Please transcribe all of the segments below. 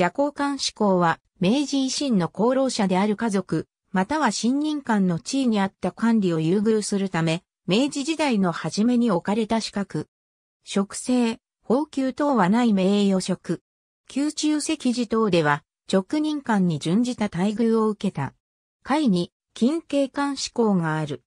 邪行官志向は、明治維新の功労者である家族、または新任官の地位にあった管理を優遇するため、明治時代の初めに置かれた資格。職制、俸給等はない名誉職。宮中席次等では、職人官に準じた待遇を受けた。会に、近景官志向がある。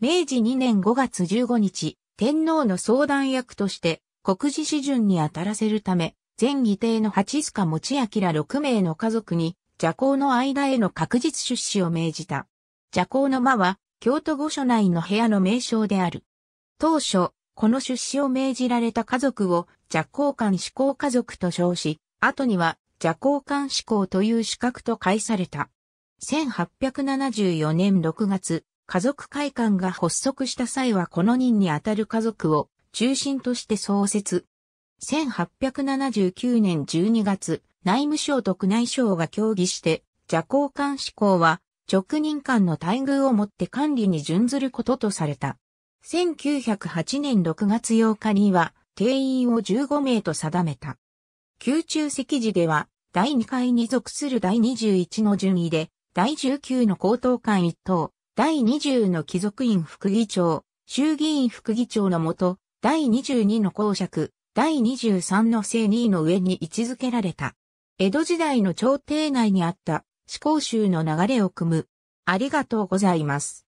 明治2年5月15日、天皇の相談役として、国事指準に当たらせるため、前議定の八須賀持明ら6名の家族に、邪行の間への確実出資を命じた。邪行の間は、京都御所内の部屋の名称である。当初、この出資を命じられた家族を邪行官志向家族と称し、後には邪行官志向という資格と解された。1874年6月、家族会館が発足した際はこの任にあたる家族を中心として創設、1879年12月、内務省と宮内省が協議して、邪行官志向は、職任官の待遇をもって管理に準ずることとされた。1908年6月8日には、定員を15名と定めた。宮中席次では、第2回に属する第21の順位で、第19の高等官一等、第20の貴族院副議長、衆議院副議長のもと、第22の公爵、第23の正2位の上に位置づけられた。江戸時代の朝廷内にあった、思考集の流れを組む。ありがとうございます。